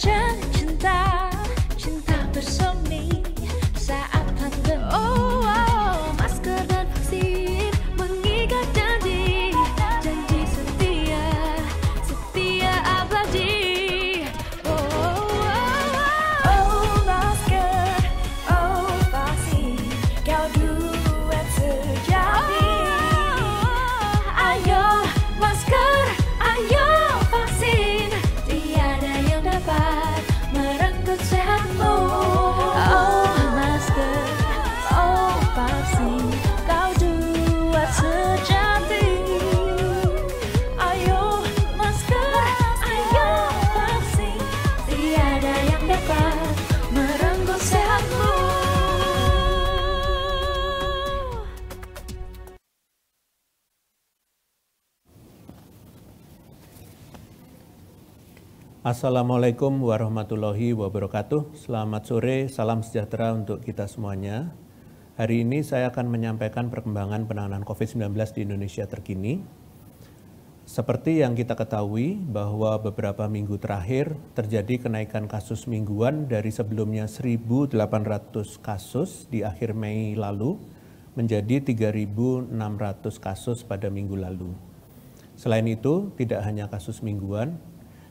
chance. Assalamualaikum warahmatullahi wabarakatuh. Selamat sore, salam sejahtera untuk kita semuanya. Hari ini saya akan menyampaikan perkembangan penanganan COVID-19 di Indonesia terkini. Seperti yang kita ketahui bahwa beberapa minggu terakhir terjadi kenaikan kasus mingguan dari sebelumnya 1.800 kasus di akhir Mei lalu menjadi 3.600 kasus pada minggu lalu. Selain itu, tidak hanya kasus mingguan,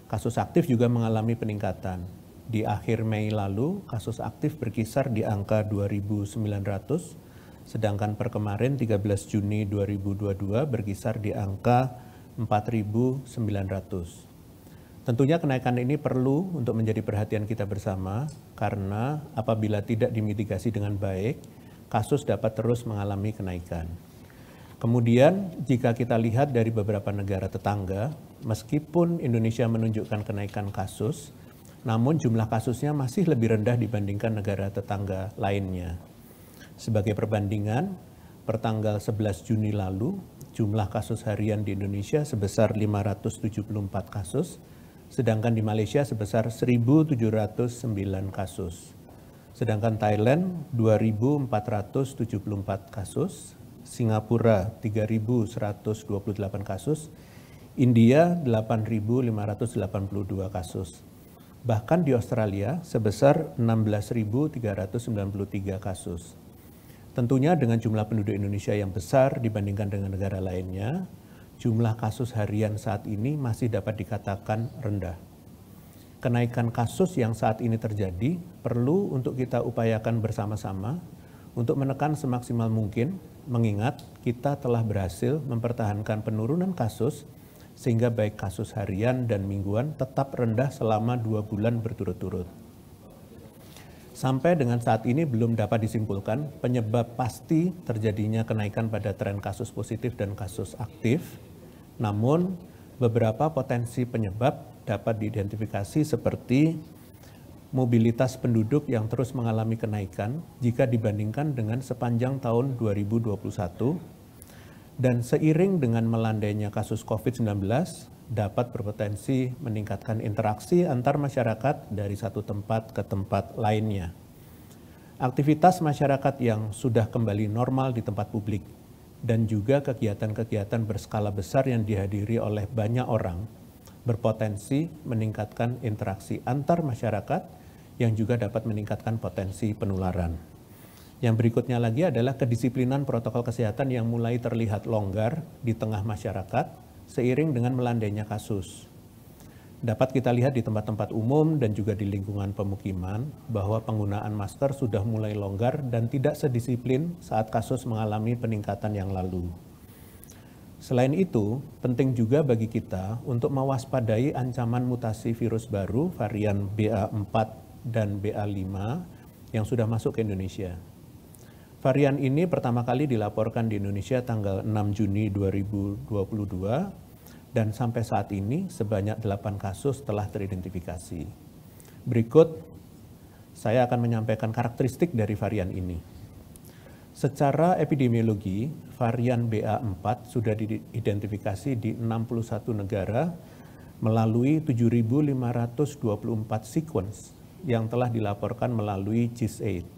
Kasus aktif juga mengalami peningkatan. Di akhir Mei lalu, kasus aktif berkisar di angka 2.900, sedangkan per kemarin 13 Juni 2022 berkisar di angka 4.900. Tentunya kenaikan ini perlu untuk menjadi perhatian kita bersama karena apabila tidak dimitigasi dengan baik, kasus dapat terus mengalami kenaikan. Kemudian jika kita lihat dari beberapa negara tetangga, meskipun Indonesia menunjukkan kenaikan kasus, namun jumlah kasusnya masih lebih rendah dibandingkan negara tetangga lainnya. Sebagai perbandingan, per tanggal 11 Juni lalu, jumlah kasus harian di Indonesia sebesar 574 kasus, sedangkan di Malaysia sebesar 1.709 kasus. Sedangkan Thailand 2.474 kasus, Singapura 3.128 kasus, India 8.582 kasus. Bahkan di Australia sebesar 16.393 kasus. Tentunya dengan jumlah penduduk Indonesia yang besar dibandingkan dengan negara lainnya, jumlah kasus harian saat ini masih dapat dikatakan rendah. Kenaikan kasus yang saat ini terjadi perlu untuk kita upayakan bersama-sama untuk menekan semaksimal mungkin mengingat kita telah berhasil mempertahankan penurunan kasus sehingga baik kasus harian dan mingguan tetap rendah selama dua bulan berturut-turut. Sampai dengan saat ini belum dapat disimpulkan penyebab pasti terjadinya kenaikan pada tren kasus positif dan kasus aktif. Namun, beberapa potensi penyebab dapat diidentifikasi seperti mobilitas penduduk yang terus mengalami kenaikan jika dibandingkan dengan sepanjang tahun 2021 dan seiring dengan melandainya kasus COVID-19 dapat berpotensi meningkatkan interaksi antar masyarakat dari satu tempat ke tempat lainnya. Aktivitas masyarakat yang sudah kembali normal di tempat publik dan juga kegiatan-kegiatan berskala besar yang dihadiri oleh banyak orang berpotensi meningkatkan interaksi antar masyarakat yang juga dapat meningkatkan potensi penularan. Yang berikutnya lagi adalah kedisiplinan protokol kesehatan yang mulai terlihat longgar di tengah masyarakat seiring dengan melandainya kasus. Dapat kita lihat di tempat-tempat umum dan juga di lingkungan pemukiman bahwa penggunaan masker sudah mulai longgar dan tidak sedisiplin saat kasus mengalami peningkatan yang lalu. Selain itu, penting juga bagi kita untuk mewaspadai ancaman mutasi virus baru varian BA4 dan BA5 yang sudah masuk ke Indonesia. Varian ini pertama kali dilaporkan di Indonesia tanggal 6 Juni 2022 dan sampai saat ini sebanyak 8 kasus telah teridentifikasi. Berikut saya akan menyampaikan karakteristik dari varian ini. Secara epidemiologi, varian BA4 sudah diidentifikasi di 61 negara melalui 7.524 sequence yang telah dilaporkan melalui GIS-8.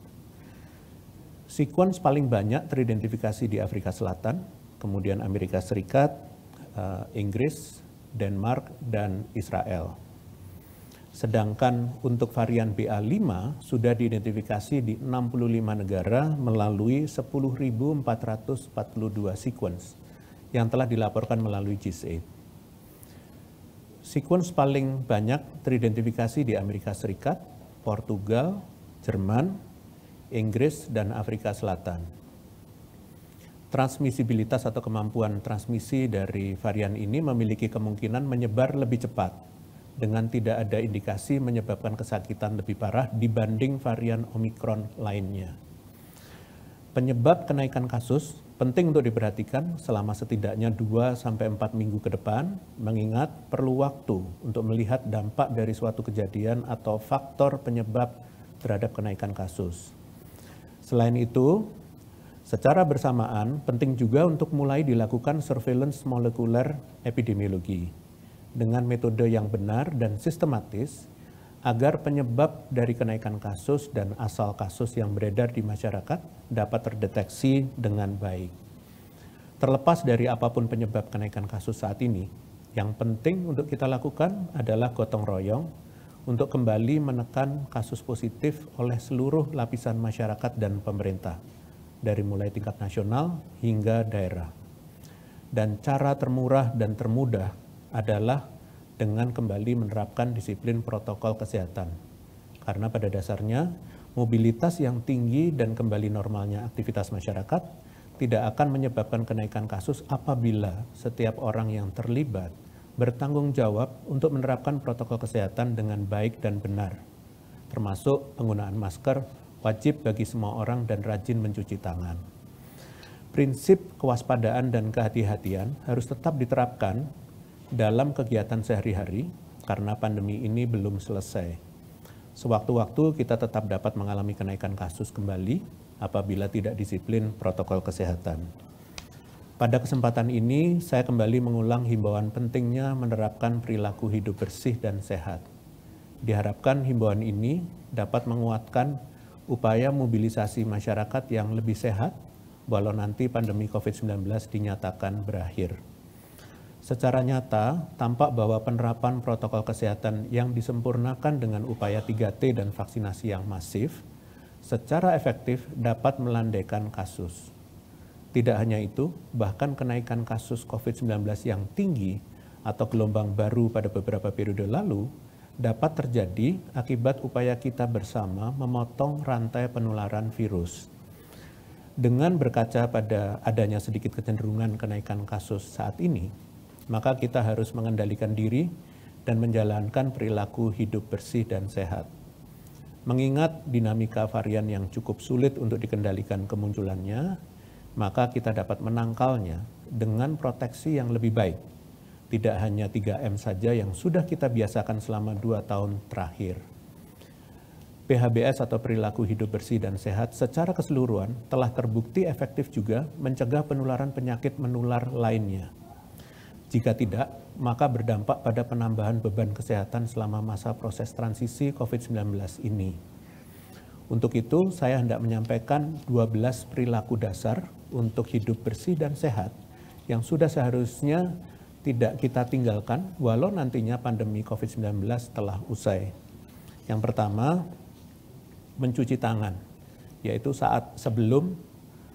Sekuens paling banyak teridentifikasi di Afrika Selatan, kemudian Amerika Serikat, eh, Inggris, Denmark, dan Israel. Sedangkan untuk varian BA5 sudah diidentifikasi di 65 negara melalui 10.442 sequence yang telah dilaporkan melalui GIS-8. Sequence paling banyak teridentifikasi di Amerika Serikat, Portugal, Jerman, Inggris, dan Afrika Selatan. Transmisibilitas atau kemampuan transmisi dari varian ini memiliki kemungkinan menyebar lebih cepat dengan tidak ada indikasi menyebabkan kesakitan lebih parah dibanding varian Omikron lainnya penyebab kenaikan kasus penting untuk diperhatikan selama setidaknya 2 sampai 4 minggu ke depan mengingat perlu waktu untuk melihat dampak dari suatu kejadian atau faktor penyebab terhadap kenaikan kasus. Selain itu, secara bersamaan penting juga untuk mulai dilakukan surveillance molekuler epidemiologi dengan metode yang benar dan sistematis agar penyebab dari kenaikan kasus dan asal kasus yang beredar di masyarakat dapat terdeteksi dengan baik. Terlepas dari apapun penyebab kenaikan kasus saat ini, yang penting untuk kita lakukan adalah gotong royong untuk kembali menekan kasus positif oleh seluruh lapisan masyarakat dan pemerintah, dari mulai tingkat nasional hingga daerah. Dan cara termurah dan termudah adalah dengan kembali menerapkan disiplin protokol kesehatan. Karena pada dasarnya mobilitas yang tinggi dan kembali normalnya aktivitas masyarakat tidak akan menyebabkan kenaikan kasus apabila setiap orang yang terlibat bertanggung jawab untuk menerapkan protokol kesehatan dengan baik dan benar. Termasuk penggunaan masker wajib bagi semua orang dan rajin mencuci tangan prinsip kewaspadaan dan kehati-hatian harus tetap diterapkan dalam kegiatan sehari-hari karena pandemi ini belum selesai. Sewaktu-waktu kita tetap dapat mengalami kenaikan kasus kembali apabila tidak disiplin protokol kesehatan. Pada kesempatan ini, saya kembali mengulang himbauan pentingnya menerapkan perilaku hidup bersih dan sehat. Diharapkan himbauan ini dapat menguatkan upaya mobilisasi masyarakat yang lebih sehat, walau nanti pandemi COVID-19 dinyatakan berakhir. Secara nyata, tampak bahwa penerapan protokol kesehatan yang disempurnakan dengan upaya 3T dan vaksinasi yang masif, secara efektif dapat melandaikan kasus. Tidak hanya itu, bahkan kenaikan kasus COVID-19 yang tinggi atau gelombang baru pada beberapa periode lalu dapat terjadi akibat upaya kita bersama memotong rantai penularan virus dengan berkaca pada adanya sedikit kecenderungan kenaikan kasus saat ini, maka kita harus mengendalikan diri dan menjalankan perilaku hidup bersih dan sehat. Mengingat dinamika varian yang cukup sulit untuk dikendalikan kemunculannya, maka kita dapat menangkalnya dengan proteksi yang lebih baik. Tidak hanya 3M saja yang sudah kita biasakan selama 2 tahun terakhir. PHBS atau perilaku hidup bersih dan sehat secara keseluruhan telah terbukti efektif juga mencegah penularan penyakit menular lainnya. Jika tidak, maka berdampak pada penambahan beban kesehatan selama masa proses transisi COVID-19 ini. Untuk itu, saya hendak menyampaikan 12 perilaku dasar untuk hidup bersih dan sehat yang sudah seharusnya tidak kita tinggalkan walau nantinya pandemi COVID-19 telah usai. Yang pertama, mencuci tangan, yaitu saat sebelum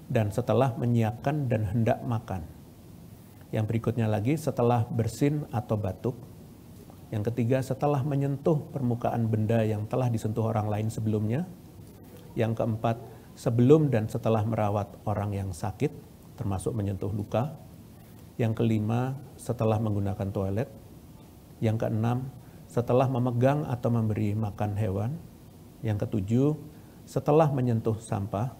dan setelah menyiapkan dan hendak makan. Yang berikutnya lagi setelah bersin atau batuk. Yang ketiga setelah menyentuh permukaan benda yang telah disentuh orang lain sebelumnya. Yang keempat sebelum dan setelah merawat orang yang sakit termasuk menyentuh luka. Yang kelima setelah menggunakan toilet. Yang keenam setelah memegang atau memberi makan hewan. Yang ketujuh setelah menyentuh sampah.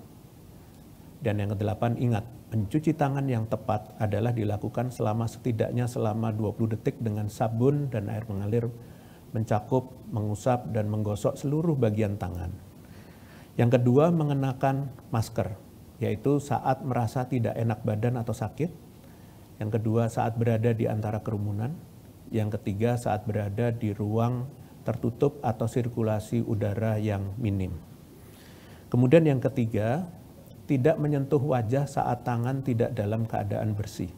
Dan yang kedelapan ingat Mencuci tangan yang tepat adalah dilakukan selama setidaknya selama 20 detik dengan sabun dan air mengalir mencakup, mengusap, dan menggosok seluruh bagian tangan. Yang kedua, mengenakan masker, yaitu saat merasa tidak enak badan atau sakit. Yang kedua, saat berada di antara kerumunan. Yang ketiga, saat berada di ruang tertutup atau sirkulasi udara yang minim. Kemudian yang ketiga, tidak menyentuh wajah saat tangan tidak dalam keadaan bersih.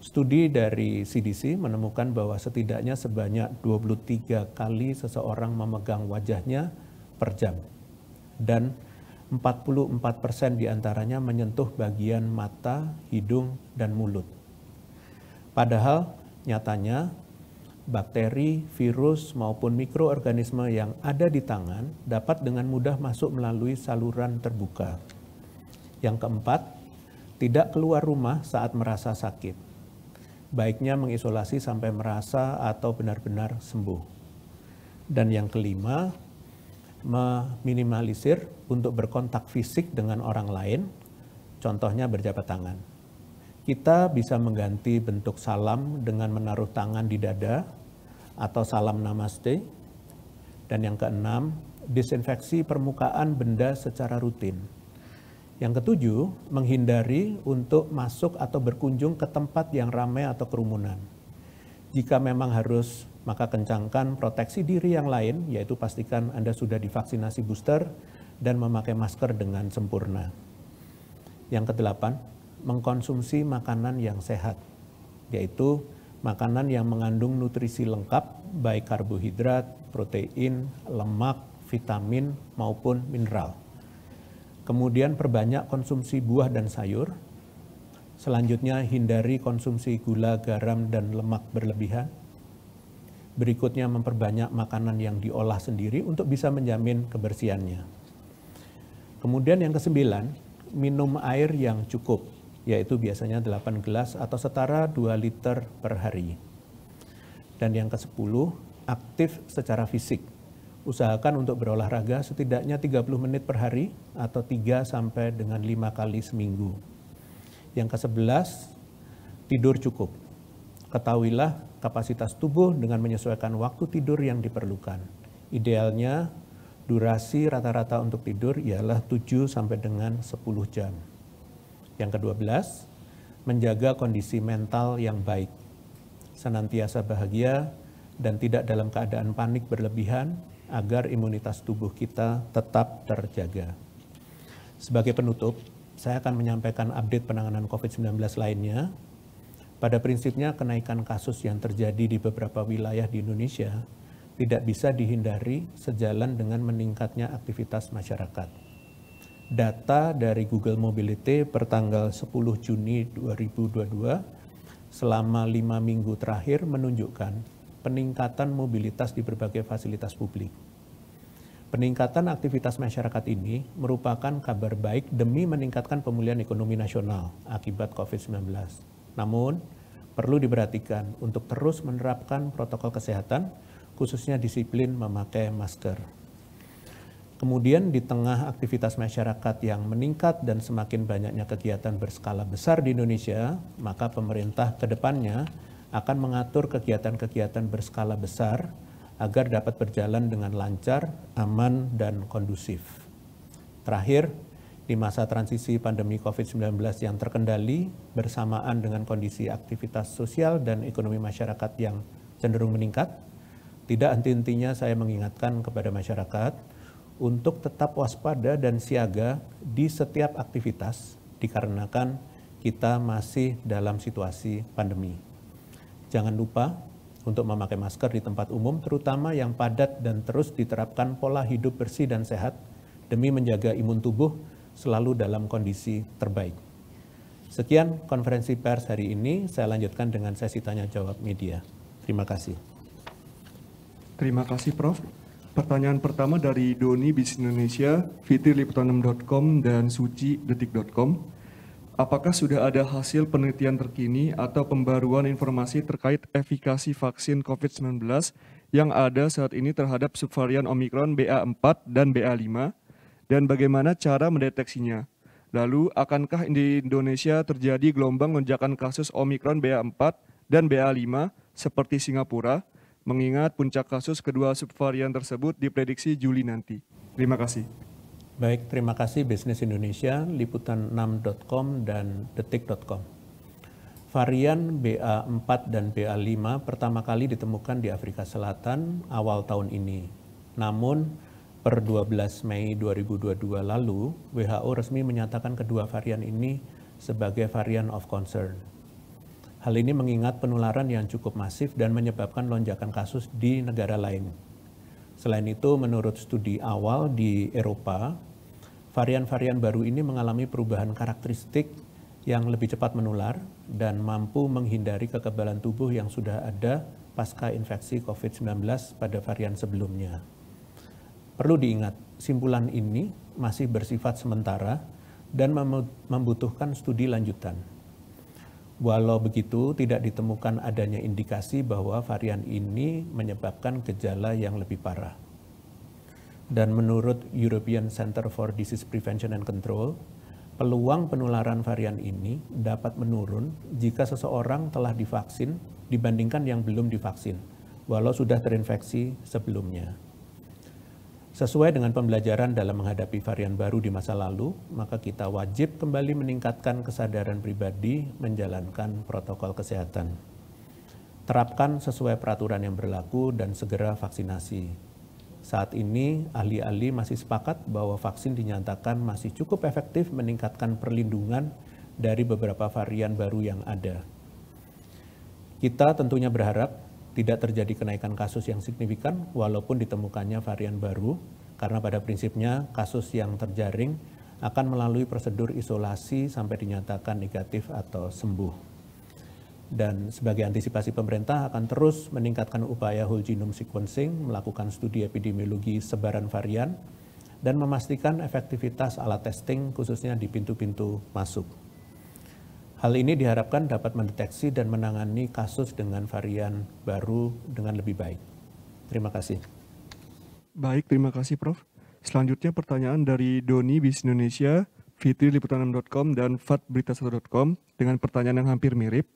Studi dari CDC menemukan bahwa setidaknya sebanyak 23 kali seseorang memegang wajahnya per jam. Dan 44% diantaranya menyentuh bagian mata, hidung, dan mulut. Padahal nyatanya bakteri, virus, maupun mikroorganisme yang ada di tangan dapat dengan mudah masuk melalui saluran terbuka yang keempat, tidak keluar rumah saat merasa sakit. Baiknya mengisolasi sampai merasa atau benar-benar sembuh. Dan yang kelima, meminimalisir untuk berkontak fisik dengan orang lain, contohnya berjabat tangan. Kita bisa mengganti bentuk salam dengan menaruh tangan di dada atau salam namaste. Dan yang keenam, disinfeksi permukaan benda secara rutin yang ketujuh, menghindari untuk masuk atau berkunjung ke tempat yang ramai atau kerumunan. Jika memang harus, maka kencangkan proteksi diri yang lain, yaitu pastikan Anda sudah divaksinasi booster dan memakai masker dengan sempurna. Yang kedelapan, mengkonsumsi makanan yang sehat, yaitu makanan yang mengandung nutrisi lengkap, baik karbohidrat, protein, lemak, vitamin, maupun mineral Kemudian perbanyak konsumsi buah dan sayur. Selanjutnya hindari konsumsi gula, garam, dan lemak berlebihan. Berikutnya memperbanyak makanan yang diolah sendiri untuk bisa menjamin kebersihannya. Kemudian yang kesembilan, minum air yang cukup, yaitu biasanya 8 gelas atau setara 2 liter per hari. Dan yang kesepuluh aktif secara fisik, usahakan untuk berolahraga setidaknya 30 menit per hari atau 3 sampai dengan 5 kali seminggu. Yang ke-11, tidur cukup. Ketahuilah kapasitas tubuh dengan menyesuaikan waktu tidur yang diperlukan. Idealnya durasi rata-rata untuk tidur ialah 7 sampai dengan 10 jam. Yang ke-12, menjaga kondisi mental yang baik. Senantiasa bahagia dan tidak dalam keadaan panik berlebihan agar imunitas tubuh kita tetap terjaga. Sebagai penutup, saya akan menyampaikan update penanganan COVID-19 lainnya. Pada prinsipnya, kenaikan kasus yang terjadi di beberapa wilayah di Indonesia tidak bisa dihindari sejalan dengan meningkatnya aktivitas masyarakat. Data dari Google Mobility per tanggal 10 Juni 2022 selama lima minggu terakhir menunjukkan peningkatan mobilitas di berbagai fasilitas publik. Peningkatan aktivitas masyarakat ini merupakan kabar baik demi meningkatkan pemulihan ekonomi nasional akibat COVID-19. Namun, perlu diperhatikan untuk terus menerapkan protokol kesehatan, khususnya disiplin memakai masker. Kemudian di tengah aktivitas masyarakat yang meningkat dan semakin banyaknya kegiatan berskala besar di Indonesia, maka pemerintah kedepannya depannya akan mengatur kegiatan-kegiatan berskala besar agar dapat berjalan dengan lancar, aman, dan kondusif. Terakhir, di masa transisi pandemi COVID-19 yang terkendali bersamaan dengan kondisi aktivitas sosial dan ekonomi masyarakat yang cenderung meningkat, tidak henti-hentinya saya mengingatkan kepada masyarakat untuk tetap waspada dan siaga di setiap aktivitas dikarenakan kita masih dalam situasi pandemi. Jangan lupa untuk memakai masker di tempat umum, terutama yang padat dan terus diterapkan pola hidup bersih dan sehat demi menjaga imun tubuh selalu dalam kondisi terbaik. Sekian konferensi pers hari ini. Saya lanjutkan dengan sesi tanya jawab media. Terima kasih. Terima kasih, Prof. Pertanyaan pertama dari Doni Bisnis Indonesia, fitirliputanem.com dan suci detik.com. Apakah sudah ada hasil penelitian terkini atau pembaruan informasi terkait efikasi vaksin COVID-19 yang ada saat ini terhadap subvarian Omikron BA4 dan BA5 dan bagaimana cara mendeteksinya? Lalu, akankah di Indonesia terjadi gelombang lonjakan kasus Omikron BA4 dan BA5 seperti Singapura, mengingat puncak kasus kedua subvarian tersebut diprediksi Juli nanti? Terima kasih. Baik, terima kasih Bisnis Indonesia, liputan6.com dan detik.com. Varian BA4 dan BA5 pertama kali ditemukan di Afrika Selatan awal tahun ini. Namun, per 12 Mei 2022 lalu, WHO resmi menyatakan kedua varian ini sebagai varian of concern. Hal ini mengingat penularan yang cukup masif dan menyebabkan lonjakan kasus di negara lain. Selain itu, menurut studi awal di Eropa, varian-varian baru ini mengalami perubahan karakteristik yang lebih cepat menular dan mampu menghindari kekebalan tubuh yang sudah ada pasca infeksi COVID-19 pada varian sebelumnya. Perlu diingat, simpulan ini masih bersifat sementara dan membutuhkan studi lanjutan. Walau begitu, tidak ditemukan adanya indikasi bahwa varian ini menyebabkan gejala yang lebih parah dan menurut European Center for Disease Prevention and Control, peluang penularan varian ini dapat menurun jika seseorang telah divaksin dibandingkan yang belum divaksin, walau sudah terinfeksi sebelumnya. Sesuai dengan pembelajaran dalam menghadapi varian baru di masa lalu, maka kita wajib kembali meningkatkan kesadaran pribadi menjalankan protokol kesehatan. Terapkan sesuai peraturan yang berlaku dan segera vaksinasi saat ini ahli-ahli masih sepakat bahwa vaksin dinyatakan masih cukup efektif meningkatkan perlindungan dari beberapa varian baru yang ada. Kita tentunya berharap tidak terjadi kenaikan kasus yang signifikan walaupun ditemukannya varian baru karena pada prinsipnya kasus yang terjaring akan melalui prosedur isolasi sampai dinyatakan negatif atau sembuh. Dan sebagai antisipasi pemerintah akan terus meningkatkan upaya whole genome sequencing, melakukan studi epidemiologi sebaran varian, dan memastikan efektivitas alat testing khususnya di pintu-pintu masuk. Hal ini diharapkan dapat mendeteksi dan menangani kasus dengan varian baru dengan lebih baik. Terima kasih. Baik, terima kasih Prof. Selanjutnya pertanyaan dari Doni Bis Indonesia, Fitri Liputan6.com dan Fat Berita1.com dengan pertanyaan yang hampir mirip.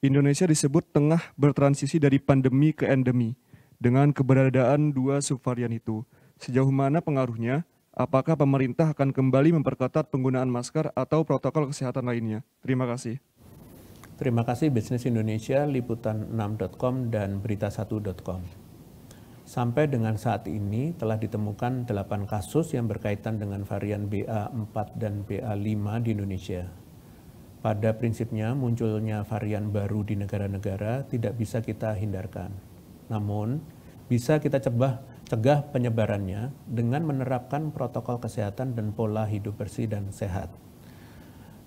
Indonesia disebut tengah bertransisi dari pandemi ke endemi dengan keberadaan dua subvarian itu. Sejauh mana pengaruhnya? Apakah pemerintah akan kembali memperketat penggunaan masker atau protokol kesehatan lainnya? Terima kasih. Terima kasih Bisnis Indonesia, liputan6.com dan berita1.com. Sampai dengan saat ini telah ditemukan 8 kasus yang berkaitan dengan varian BA4 dan BA5 di Indonesia pada prinsipnya munculnya varian baru di negara-negara tidak bisa kita hindarkan. Namun, bisa kita cegah, cegah penyebarannya dengan menerapkan protokol kesehatan dan pola hidup bersih dan sehat.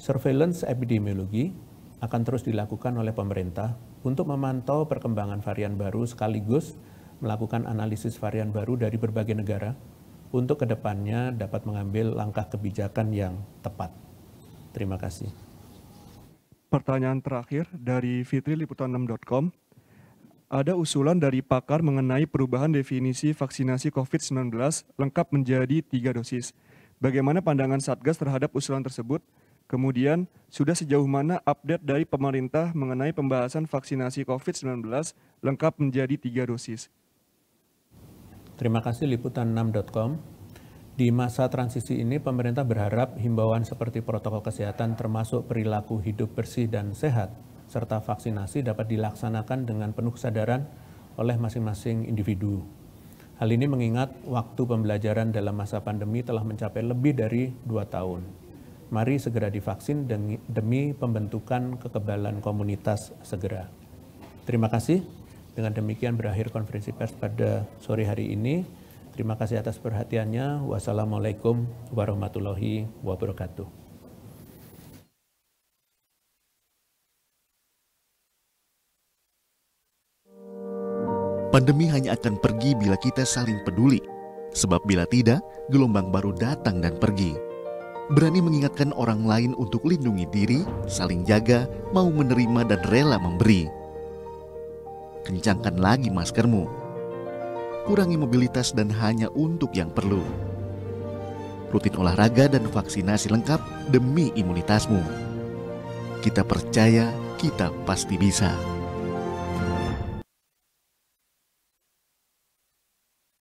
Surveillance epidemiologi akan terus dilakukan oleh pemerintah untuk memantau perkembangan varian baru sekaligus melakukan analisis varian baru dari berbagai negara untuk kedepannya dapat mengambil langkah kebijakan yang tepat. Terima kasih pertanyaan terakhir dari Fitri Liputan6.com. Ada usulan dari pakar mengenai perubahan definisi vaksinasi COVID-19 lengkap menjadi tiga dosis. Bagaimana pandangan Satgas terhadap usulan tersebut? Kemudian, sudah sejauh mana update dari pemerintah mengenai pembahasan vaksinasi COVID-19 lengkap menjadi tiga dosis? Terima kasih liputan6.com. Di masa transisi ini, pemerintah berharap himbauan seperti protokol kesehatan termasuk perilaku hidup bersih dan sehat, serta vaksinasi dapat dilaksanakan dengan penuh kesadaran oleh masing-masing individu. Hal ini mengingat waktu pembelajaran dalam masa pandemi telah mencapai lebih dari dua tahun. Mari segera divaksin demi pembentukan kekebalan komunitas segera. Terima kasih. Dengan demikian berakhir konferensi pers pada sore hari ini. Terima kasih atas perhatiannya. Wassalamualaikum warahmatullahi wabarakatuh. Pandemi hanya akan pergi bila kita saling peduli. Sebab bila tidak, gelombang baru datang dan pergi. Berani mengingatkan orang lain untuk lindungi diri, saling jaga, mau menerima dan rela memberi. Kencangkan lagi maskermu kurangi mobilitas dan hanya untuk yang perlu. Rutin olahraga dan vaksinasi lengkap demi imunitasmu. Kita percaya kita pasti bisa.